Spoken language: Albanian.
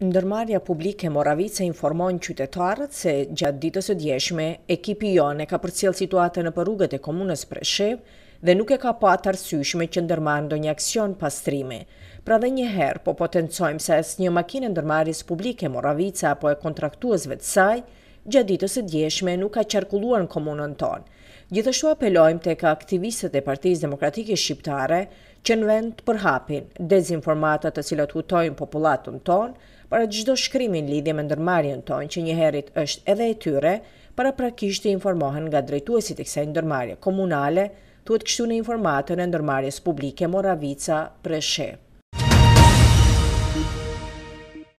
Ndërmarja publike Moravice informon qytetarët se gjatë ditës e djeshme, ekipi jone ka për cilë situate në përrugët e komunës Preshev dhe nuk e ka pa të arsyshme që ndërmarë ndonjë një aksion pastrimi. Pra dhe njëherë po potencojmë se es një makinë ndërmarjes publike Moravice apo e kontraktuazve të saj, gjatë ditës e djeshme nuk ka qarkulluar në komunën tonë. Gjithashtu apelojmë tek ka aktivistët e Partisë demokratike shqiptare që në vend të përhapin dezinformatat të cilat hutojnë populatën tonë, para gjithdo shkrymin lidhje me ndërmarjen tonë që njëherit është edhe e tyre, para prakisht të informohen nga drejtuesit e kësaj ndërmarje komunale, të të kështu në informatën e ndërmarjes publike Moravica Preshe.